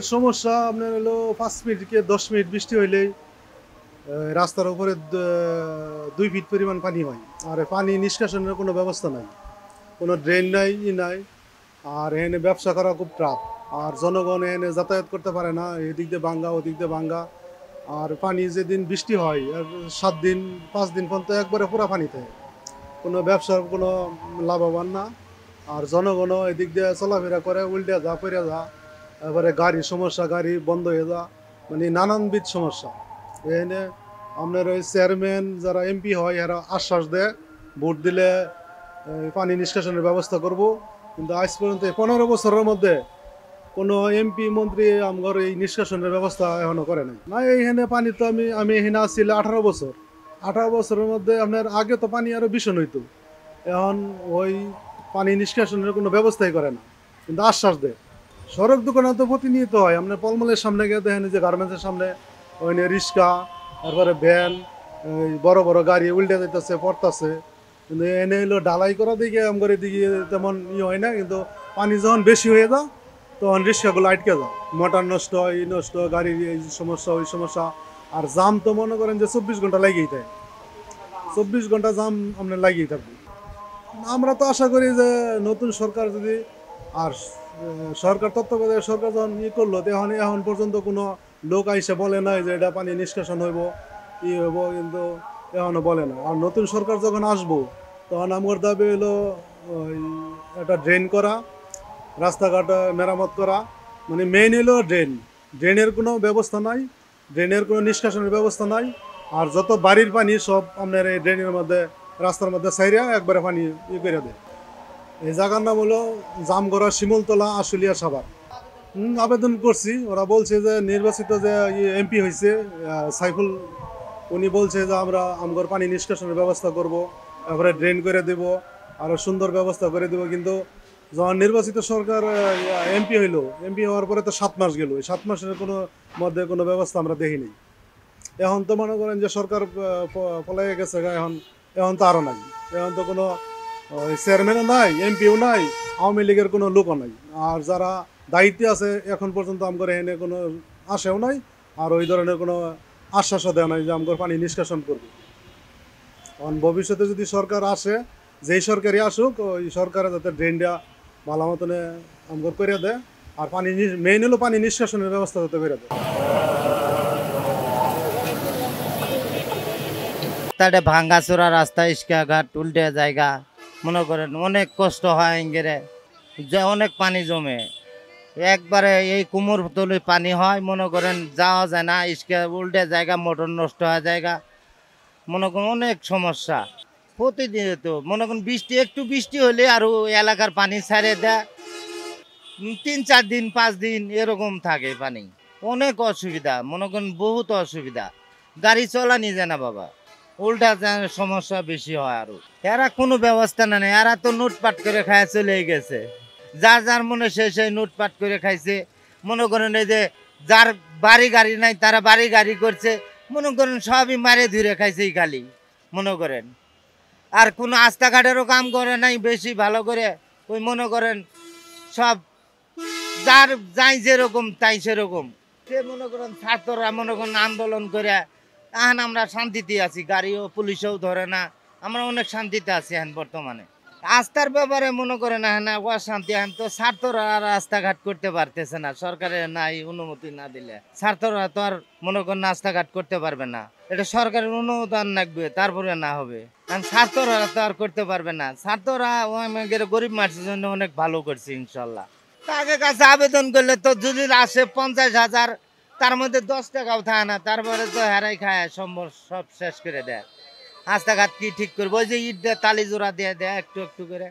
আমাদের সমস্যা আপনার হলো পাঁচ মিনিট কে দশ মিনিট বৃষ্টি হইলেই রাস্তার উপরে দুই ফিট পরিমাণ পানি হয় আর পানি নিষ্কাশনের কোনো ব্যবস্থা নাই কোনো ড্রেন নাই ই নাই আর এনে ব্যবসা করা খুব ট্রাফ আর জনগণ এনে যাতায়াত করতে পারে না এদিক দিয়ে বাঙ্গা ওদিক দিয়ে বাঙ্গা আর পানি যেদিন বৃষ্টি হয় আর সাত দিন পাঁচ দিন পর্যন্ত একবারে পুরা পানিতে কোনো ব্যবসার কোনো লাভবান না আর জনগণও এদিক দিয়ে চলাফেরা করে উল্টে যা পড়ে যা এবারে গাড়ি সমস্যা গাড়ি বন্ধ হয়ে যাওয়া মানে নানানবিধ সমস্যা এখানে আপনার ওই চেয়ারম্যান যারা এমপি হয় এরা আশ্বাস দেয় ভোট দিলে পানি নিষ্কাশনের ব্যবস্থা করব কিন্তু আজ পর্যন্ত পনেরো বছরের মধ্যে কোনো এমপি মন্ত্রী আমার এই নিষ্কাশনের ব্যবস্থা এখনও করে নাই না এইখানে পানি তো আমি আমি এখানে আসছিল আঠারো বছর আঠারো বছরের মধ্যে আপনার আগে তো পানি আরও ভীষণ হইতো এখন ওই পানি নিষ্কাশনের কোনো ব্যবস্থাই করে না কিন্তু আশ্বাস দেয় সড়ক দোকানে তো প্রতিনিয়ত হয় আমরা পলমলের সামনে গিয়ে দেখেন যে গার্মেন্টসের সামনে ওই রিক্সা তারপরে ভ্যান বড় বড় গাড়ি উল্টে যেতেছে পড়তেছে কিন্তু এনে হলো ডালাই করা দিকে আমার দিকে তেমন ইয়ে হয় না কিন্তু পানি যখন বেশি হয়ে যা তখন রিক্সাগুলো আটকে যা মোটর নষ্ট হয় ই নষ্ট গাড়ির এই সমস্যা ওই সমস্যা আর জাম তো মনে করেন যে চব্বিশ ঘন্টা লাগিয়ে থাকে চব্বিশ ঘন্টা জাম আপনার লাগিয়ে থাকবে আমরা তো আশা করি যে নতুন সরকার যদি আর সরকার তত্ত্বাবধায়ক সরকার যখন ইয়ে করলো তখন এখন পর্যন্ত কোনো লোক আইসে বলে নাই যে এটা পানি নিষ্কাশন হইব ই হইব কিন্তু এখনও বলে না আর নতুন সরকার যখন আসবো তখন আমার দাবি হলো একটা ড্রেন করা রাস্তাঘাট মেরামত করা মানে মেইন হলো ড্রেন ড্রেনের কোনো ব্যবস্থা নাই ড্রেনের কোনো নিষ্কাশনের ব্যবস্থা নাই আর যত বাড়ির পানি সব আপনার এই ড্রেনের মধ্যে রাস্তার মধ্যে সাইরিয়া একবারে পানি ই করে দেয় এই জায়গার নাম হলো জামগড়া শিমুলতলা আশুলিয়া সাভার আবেদন করছি ওরা বলছে যে নির্বাচিত যে এমপি হয়েছে সাইফুল উনি বলছে যে আমরা আমগর পানি নিষ্কাশনের ব্যবস্থা করব তারপরে ড্রেন করে দেব আরও সুন্দর ব্যবস্থা করে দেব কিন্তু যখন নির্বাচিত সরকার এমপি হইল এমপি হওয়ার পরে তো সাত মাস গেল সাত মাসের কোনো মধ্যে কোনো ব্যবস্থা আমরা দেখিনি এখন তো মনে করেন যে সরকার পলাই গেছে এখন এখন তো আরও নাই এখন তো কোনো চেয়ারম্যানও নাই এমপিও নাই আওয়ামী লীগের কোনো লোকও নাই আর যারা দায়িত্বে আছে এখন পর্যন্ত আমগর এনে কোনো আশেও নাই আর ওই ধরনের কোনো আশ্বাসও দেওয়া নাই যে আমগর পানি নিষ্কাশন করবে কারণ ভবিষ্যতে যদি সরকার আসে যেই সরকারই আসুক ওই সরকারে যাতে ড্রেনটা ভালো মতনে আমার করে দেয় আর পানি মেইন হলো পানি নিষ্কাশনের ব্যবস্থা যাতে করে দেয় তাহলে ভাঙ্গাচোরা রাস্তা ইস্কাঘাট উল্টে জায়গা মনে করেন অনেক কষ্ট হয় ইঙ্গেরে যে অনেক পানি জমে একবারে এই কুমোর তলে পানি হয় মনে করেন যাওয়া যায় না ইসকে উল্টে জায়গা মোটর নষ্ট হয়ে জায়গা মনে করেন অনেক সমস্যা প্রতিদিন তো মনে করেন বৃষ্টি একটু বৃষ্টি হলে আর এলাকার পানি ছাড়ে দেয় তিন চার দিন পাঁচ দিন এরকম থাকে পানি অনেক অসুবিধা মনে করেন বহুত অসুবিধা গাড়ি চলা যায় না বাবা উল্টা সমস্যা বেশি হয় আরো এরা কোনো ব্যবস্থা না নেই এরা তো নোটপাট করে খায় চলে গেছে যার যার মনে সে সেই নোটপাট করে খাইছে মনে করেন এই যে যার বাড়ি গাড়ি নাই তারা বাড়ি গাড়ি করছে মনে করেন সবই মারে ধুরে খাইছে এই খালি মনে করেন আর কোনো আস্তাঘাটেরও কাম করে নাই বেশি ভালো করে ওই মনে করেন সব যার যাই যেরকম তাই সেরকম সে মনে করেন ছাত্ররা মনে করেন আন্দোলন করে এখন আমরা শান্তিতে আছি গাড়িও পুলিশও ধরে না আমরা অনেক শান্তিতে আছি এখন বর্তমানে রাস্তার ব্যাপারে মনে করে না হ্যাঁ অশান্তি এখন তো স্বার্থরা রাস্তাঘাট করতে পারতেছে না সরকারের নাই অনুমতি না দিলে স্বার্থরা তো আর মনে করেন রাস্তাঘাট করতে পারবে না এটা সরকারের অনুমোদন লাগবে তারপরে না হবে কারণ স্বার্থরা তো আর করতে পারবে না স্বার্থরা আমাদের গরিব মানুষের জন্য অনেক ভালো করছে ইনশাল্লাহ তাকে কাছে আবেদন করলে তো যদি আসে পঞ্চাশ হাজার তার মধ্যে দশ টাকাও থাকে না তারপরে তো হেরাই খায় সম্বল সব শেষ করে দেয় রাস্তাঘাট কি ঠিক করবো ওই যে ইট দেয় তালি জোড়া দিয়ে দেয় একটু একটু করে